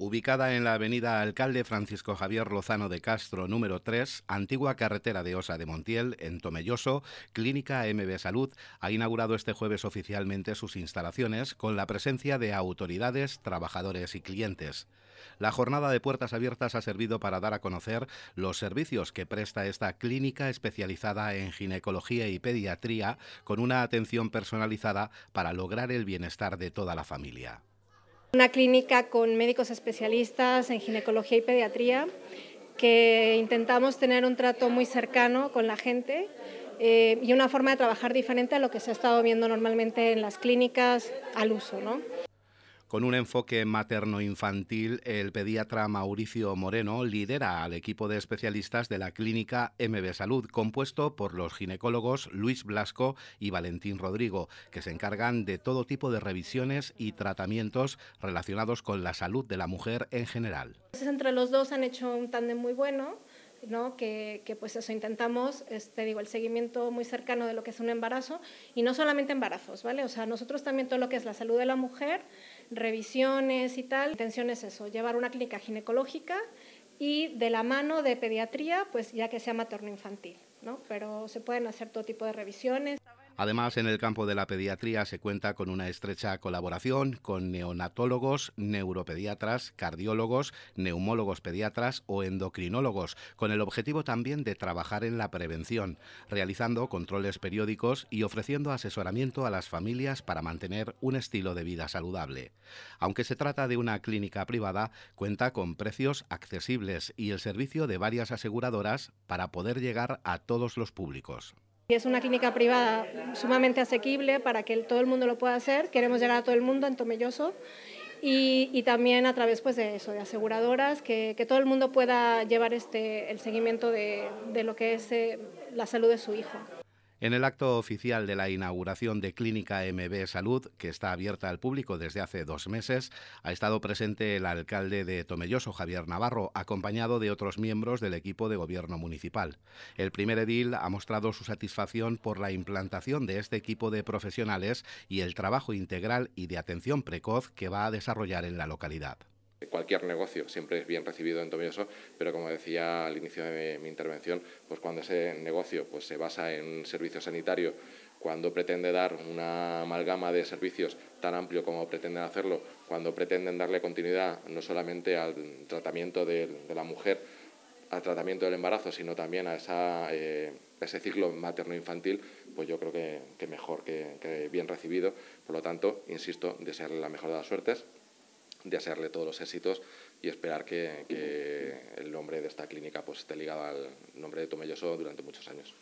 ubicada en la avenida Alcalde Francisco Javier Lozano de Castro, número 3, antigua carretera de Osa de Montiel, en Tomelloso, Clínica MB Salud ha inaugurado este jueves oficialmente sus instalaciones con la presencia de autoridades, trabajadores y clientes. La jornada de puertas abiertas ha servido para dar a conocer los servicios que presta esta clínica especializada en ginecología y pediatría con una atención personalizada para lograr el bienestar de toda la familia. Una clínica con médicos especialistas en ginecología y pediatría que intentamos tener un trato muy cercano con la gente eh, y una forma de trabajar diferente a lo que se ha estado viendo normalmente en las clínicas al uso. ¿no? Con un enfoque materno-infantil, el pediatra Mauricio Moreno lidera al equipo de especialistas de la clínica MB Salud, compuesto por los ginecólogos Luis Blasco y Valentín Rodrigo, que se encargan de todo tipo de revisiones y tratamientos relacionados con la salud de la mujer en general. entre los dos han hecho un tándem muy bueno ¿no? Que, que, pues eso intentamos, este, digo, el seguimiento muy cercano de lo que es un embarazo y no solamente embarazos, ¿vale? O sea, nosotros también todo lo que es la salud de la mujer, revisiones y tal, la intención es eso, llevar una clínica ginecológica y de la mano de pediatría, pues ya que sea materno infantil, ¿no? Pero se pueden hacer todo tipo de revisiones. Además, en el campo de la pediatría se cuenta con una estrecha colaboración con neonatólogos, neuropediatras, cardiólogos, neumólogos pediatras o endocrinólogos, con el objetivo también de trabajar en la prevención, realizando controles periódicos y ofreciendo asesoramiento a las familias para mantener un estilo de vida saludable. Aunque se trata de una clínica privada, cuenta con precios accesibles y el servicio de varias aseguradoras para poder llegar a todos los públicos. Es una clínica privada sumamente asequible para que todo el mundo lo pueda hacer. Queremos llegar a todo el mundo en Tomelloso y, también a través pues, de eso, de aseguradoras, que, todo el mundo pueda llevar este, el seguimiento de, lo que es eh, la salud de su hijo. En el acto oficial de la inauguración de Clínica MB Salud, que está abierta al público desde hace dos meses, ha estado presente el alcalde de Tomelloso, Javier Navarro, acompañado de otros miembros del equipo de gobierno municipal. El primer edil ha mostrado su satisfacción por la implantación de este equipo de profesionales y el trabajo integral y de atención precoz que va a desarrollar en la localidad. Cualquier negocio siempre es bien recibido en Eso, pero como decía al inicio de mi intervención, pues cuando ese negocio pues se basa en un servicio sanitario, cuando pretende dar una amalgama de servicios tan amplio como pretenden hacerlo, cuando pretenden darle continuidad no solamente al tratamiento de, la mujer, al tratamiento del embarazo, sino también a eh, ese ciclo materno-infantil, pues yo creo que, mejor que, que, bien recibido. Por lo tanto, insisto, desearle la mejor de las suertes de hacerle todos los éxitos y esperar que, el nombre de esta clínica pues, esté ligado al nombre de Tomelloso durante muchos años.